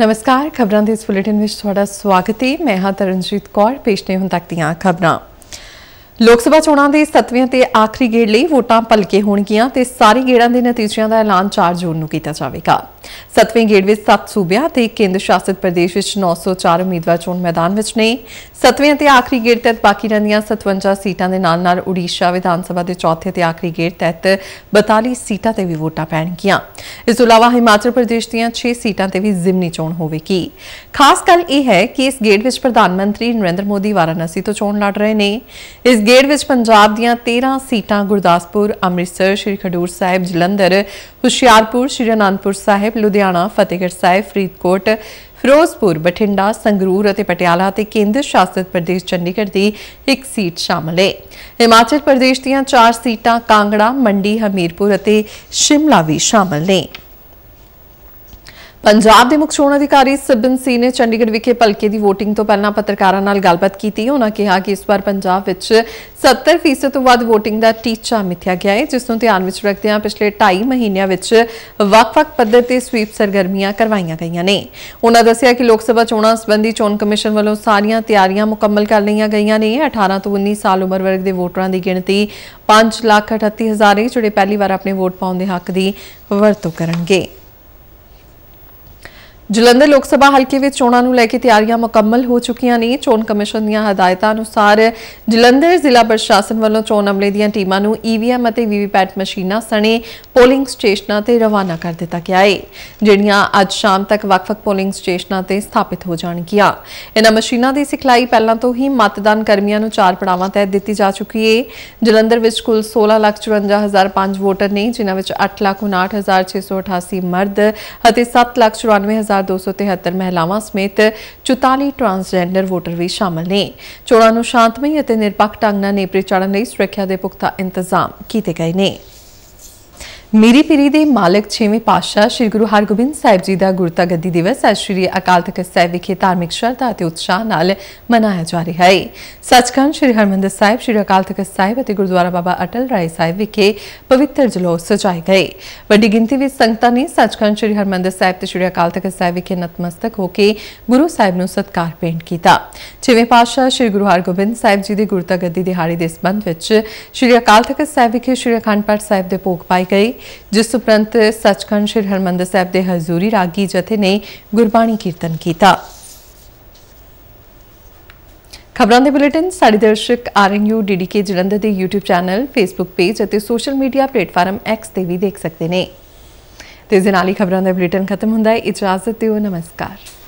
ਨਮਸਕਾਰ ਖਬਰਾਂ ਦੇ ਇਸ ਬੁਲੇਟਿਨ ਵਿੱਚ ਤੁਹਾਡਾ ਸਵਾਗਤ ਹੈ ਮੈਂ ਹਾਂ ਤਰਨਜੀਤ ਕੌਰ ਪੇਸ਼ ਨੇ ਹੁਣ ਤੱਕ ਦੀਆਂ ਖਬਰਾਂ ਲੋਕ ਸਭਾ ਚੋਣਾਂ ਦੇ 7ਵੇਂ ਤੇ ਆਖਰੀ ਗੇੜ ਲਈ ਵੋਟਾਂ ਭਲਕੇ ਹੋਣਗੀਆਂ ਤੇ ਸਾਰੀ ਗੇੜਾਂ ਦੇ ਨਤੀਜਿਆਂ ਦਾ ਐਲਾਨ 4 ਜੂਨ ਨੂੰ ਕੀਤਾ ਜਾਵੇਗਾ 7ਵੇਂ ਗੇੜ ਵਿੱਚ 7 ਸੂਬਿਆਂ ਤੇ ਕੇਂਦਰ ਸ਼ਾਸਿਤ ਪ੍ਰਦੇਸ਼ ਵਿੱਚ 904 ਉਮੀਦਵਾਰ ਚੋਣ ਮੈਦਾਨ ਵਿੱਚ ਨੇ 7ਵੇਂ ਅਤੇ ਆਖਰੀ ਗੇੜ ਤਹਿਤ ਬਾਕੀ ਰਹਿੰਦੀਆਂ 57 ਸੀਟਾਂ ਦੇ ਨਾਲ ਨਾਲ ਉੜੀਸਾ ਵਿਧਾਨ ਸਭਾ ਦੇ ਚੌਥੇ ਤੇ ਆਖਰੀ ਗੇੜ ਤਹਿਤ 42 ਸੀਟਾਂ ਤੇ ਵੀ ਵੋਟਾਂ ਪੈਣਗੀਆਂ ਇਸ ਤੋਂ ਇਲਾਵਾ ਹਿਮਾਚਲ ਪ੍ਰਦੇਸ਼ ਦੀਆਂ 6 ਸੀਟਾਂ ਤੇ ਵੀ ਜ਼ਿਮਨੀ ਚੋਣ ਹੋਵੇਗੀ ਖਾਸ ਗੱਲ ਇਹ ਹੈ ਕਿ ਇਸ ਗੇੜ ਵਿੱਚ ਪ੍ਰਧਾਨ ਮੰਤਰੀ ਨਰਿੰਦਰ ਮੋਦੀ ਵਾਰਾਨਸੀ ਤੋਂ ਚੋਣ ਲੜ ਰਹੇ ਨੇ ਇਸ ਗੇੜ ਵਿੱਚ ਪੰਜਾਬ ਦੀਆਂ 13 ਸੀਟਾਂ ਗੁਰਦਾਸਪੁਰ ਅੰਮ੍ਰਿਤਸਰ ਸ਼੍ਰੀ ਖਡੂਰ ਸਾਹਿਬ ਜਲੰਧਰ ਹੁਸ਼ਿਆਰਪੁਰ ਸ਼੍ਰੀ ਅਨੰਦਪੁਰ ਸਾਹਿਬ ਲੁਧਿਆਣਾ ਫਤਿਹਗੜ੍ਹ ਸਾਹਿਬ ਫਰੀਦਕੋਟ ਫਿਰੋਜ਼ਪੁਰ ਬਠਿੰਡਾ ਸੰਗਰੂਰ ਅਤੇ ਪਟਿਆਲਾ ਤੇ ਕੇਂਦਰ ਸ਼ਾਸਿਤ ਪ੍ਰਦੇਸ਼ ਚੰਡੀਗੜ੍ਹ ਦੀ ਇੱਕ ਸੀਟ ਸ਼ਾਮਲ ਹੈ ਹਿਮਾਚਲ ਪ੍ਰਦੇਸ਼ ਦੀਆਂ 4 ਸੀਟਾਂ ਕਾਂਗੜਾ ਮੰਡੀ ਹਮੀਰਪੁਰ ਅਤੇ ਸ਼ਿਮਲਾ ਵੀ ਸ਼ਾਮਲ ਨੇ ਪੰਜਾਬ ਦੇ ਮੁੱਖ ਚੋਣ ਅਧਿਕਾਰੀ ਸਿਬਨ ਸੀ ਨੇ ਚੰਡੀਗੜ੍ਹ ਵਿਖੇ ਭਲਕੇ ਦੀ VOTING ਤੋਂ ਪਹਿਲਾਂ ਪੱਤਰਕਾਰਾਂ ਨਾਲ ਗੱਲਬਾਤ ਕੀਤੀ ਉਹਨਾਂ ਕਿਹਾ ਕਿ ਇਸ ਵਾਰ ਪੰਜਾਬ ਵਿੱਚ 70% ਤੋਂ ਵੱਧ VOTING ਦਾ ਟੀਚਾ ਮਿੱਥਿਆ ਗਿਆ ਹੈ ਜਿਸ ਨੂੰ ਧਿਆਨ ਵਿੱਚ ਰੱਖਦੇ ਹਾਂ ਪਿਛਲੇ 2.5 ਮਹੀਨਿਆਂ ਵਿੱਚ ਵੱਖ-ਵੱਖ ਪੱਧਰ ਤੇ ਸਵੀਪ ਸਰਗਰਮੀਆਂ ਕਰਵਾਈਆਂ ਗਈਆਂ ਨੇ ਉਹਨਾਂ ਦੱਸਿਆ ਕਿ ਲੋਕ ਸਭਾ ਚੋਣਾਂ ਸੰਬੰਧੀ ਚੋਣ ਕਮਿਸ਼ਨ ਵੱਲੋਂ ਸਾਰੀਆਂ ਤਿਆਰੀਆਂ ਮੁਕੰਮਲ ਕਰ ਲਈਆਂ ਗਈਆਂ ਨੇ 18 ਤੋਂ 19 ਸਾਲ ਉਮਰ ਵਰਗ ਦੇ ਵੋਟਰਾਂ ਦੀ ਗਿਣਤੀ 538000 ਜਿਹੜੇ ਪਹਿਲੀ ਵਾਰ ਆਪਣੇ ਵੋਟ ਪਾਉਣ ਦੇ ਹੱਕ ਦੀ ਵਰਤੋਂ ਕਰਨਗੇ ਜਲੰਧਰ ਲੋਕ ਸਭਾ ਹਲਕੇ ਵਿੱਚ ਚੋਣਾਂ ਨੂੰ ਲੈ ਕੇ ਤਿਆਰੀਆਂ ਮੁਕੰਮਲ ਹੋ ਚੁੱਕੀਆਂ ਨੇ ਚੋਣ ਕਮਿਸ਼ਨ ਦੀਆਂ ਹਦਾਇਤਾਂ ਅਨੁਸਾਰ ਜਲੰਧਰ ਜ਼ਿਲ੍ਹਾ ਪ੍ਰਸ਼ਾਸਨ ਵੱਲੋਂ ਚੋਣ ਅਮਲੇ ਦੀਆਂ ਟੀਮਾਂ ਨੂੰ ਈਵੀਐਮ ਅਤੇ ਵੀਵੀਪੈਟ ਮਸ਼ੀਨਾਂ ਸਣੇ ਪੋਲਿੰਗ ਸਟੇਸ਼ਨਾਂ ਤੇ ਰਵਾਨਾ ਕਰ ਦਿੱਤਾ ਗਿਆ ਹੈ ਜਿਹੜੀਆਂ ਅੱਜ ਸ਼ਾਮ ਤੱਕ ਵੱਖ-ਵੱਖ ਪੋਲਿੰਗ ਸਟੇਸ਼ਨਾਂ ਤੇ ਸਥਾਪਿਤ ਹੋ ਜਾਣਗੀਆਂ ਇਹਨਾਂ ਮਸ਼ੀਨਾਂ ਦੀ ਸਿਖਲਾਈ ਪਹਿਲਾਂ ਤੋਂ ਹੀ ਮਤਦਾਨ ਕਰਮੀਆਂ ਨੂੰ ਚਾਰ ਪੜਾਵਾਂ ਤਹਿਤ ਦਿੱਤੀ ਜਾ ਚੁੱਕੀ ਹੈ ਜਲੰਧਰ ਵਿੱਚ ਕੁੱਲ 1654005 ਵੋਟਰ ਨੇ ਜਿਨ੍ਹਾਂ ਵਿੱਚ 8,59,688 ਮਰਦ ਅਤੇ 7,94,000 273 ਮਹਿਲਾਵਾਂ ਸਮੇਤ 44 ਟਰਾਂਸਜੈਂਡਰ ਵੋਟਰ ਵੀ ਸ਼ਾਮਲ ਨੇ ਚੋਣਾਂ ਨੂੰ ਸ਼ਾਂਤਮਈ ਅਤੇ ਨਿਰਪੱਖ ਢੰਗ ਨਾਲ ਨੇਪਰੇ ਚਾੜਨ ਲਈ ਸੁਰੱਖਿਆ ਦੇ ਪੁਖਤਾ ਇੰਤਜ਼ਾਮ ਕੀਤੇ ਗਏ ਨੇ ਮੇਰੀ ਪੀਰੀ ਦੇ ਮਾਲਕ 6ਵੇਂ ਪਾਤਸ਼ਾਹ ਸ੍ਰੀ ਗੁਰੂ ਹਰਗੋਬਿੰਦ ਸਾਹਿਬ ਜੀ ਦਾ ਗੁਰਤਾਗੱਦੀ ਦਿਵਸ ਅੱਜ ਸ੍ਰੀ ਅਕਾਲ ਤਖਤ ਸਾਹਿਬ ਵਿਖੇ ਧਾਰਮਿਕ ਸ਼ਰਧਾ ਅਤੇ ਉਤਸ਼ਾਹ ਨਾਲ ਮਨਾਇਆ ਜਾ ਰਿਹਾ ਹੈ ਸੱਚਖੰਡ ਸ੍ਰੀ ਹਰਮੰਦਰ ਸਾਹਿਬ ਸ੍ਰੀ ਅਕਾਲ ਤਖਤ ਸਾਹਿਬ ਅਤੇ ਗੁਰਦੁਆਰਾ ਬਾਬਾ ਅਟਲ ਰਾਏ ਸਾਹਿਬ ਵਿਖੇ ਪਵਿੱਤਰ ਜਲੋਸ ਸਜਾਏ ਗਏ ਵੱਡੀ ਗਿਣਤੀ ਵਿੱਚ ਸੰਗਤਾਂ ਨੇ ਸੱਚਖੰਡ ਸ੍ਰੀ ਹਰਮੰਦਰ ਸਾਹਿਬ ਤੇ ਸ੍ਰੀ ਅਕਾਲ ਤਖਤ ਸਾਹਿਬ ਵਿਖੇ ਨਤਮਸਤਕ ਹੋ ਕੇ ਗੁਰੂ ਸਾਹਿਬ ਨੂੰ ਸਤਕਾਰ ਭੇਂਟ ਕੀਤਾ 6ਵੇਂ ਪਾਤਸ਼ਾਹ ਸ੍ਰੀ ਗੁਰੂ ਹਰਗੋਬਿੰਦ ਸਾਹਿਬ ਜੀ ਦੇ ਗੁਰਤਾਗੱਦੀ ਦਿਹਾੜੀ ਦੇ ਸੰਬੰਧ ਵਿੱਚ ਸ੍ਰੀ ਅਕਾਲ ਤਖਤ ਸਾਹਿਬ ਵਿਖੇ ਸ੍ਰੀ ਅਖੰਡ ਪਾਠ ਸਾਹਿਬ ਦੇ ਭੋਗ ਪਾਏ ਗਏ ਜਿਸ ਉਪਰੰਤ ਸੱਚਖੰਡ ਸ਼੍ਰੀ ਹਰਮੰਦਰ ਸਾਹਿਬ ਦੇ ਹਜ਼ੂਰੀ ਰਾਗੀ ਜਥੇ ਨੇ ਗੁਰਬਾਣੀ ਕੀਰਤਨ ਕੀਤਾ ਖਬਰਾਂ ਦੇ ਬੁਲੇਟਿਨ ਸਾਡੇ ਦਰਸ਼ਕ ਆਰਐਨਯੂ ਡੀਡੀਕੇ ਜਲੰਧਰ ਦੇ YouTube ਚੈਨਲ Facebook ਪੇਜ ਅਤੇ ਸੋਸ਼ਲ ਮੀਡੀਆ ਪਲੇਟਫਾਰਮ X ਤੇ ਵੀ ਦੇਖ ਸਕਦੇ ਨੇ ਤੇ ਇਸ ਨਾਲ ਹੀ ਖਬਰਾਂ ਦਾ ਬੁਲੇਟਿਨ ਖਤਮ ਹੁੰਦਾ ਹੈ ਇਜਾਜ਼ਤ ਦਿਓ ਨਮਸਕਾਰ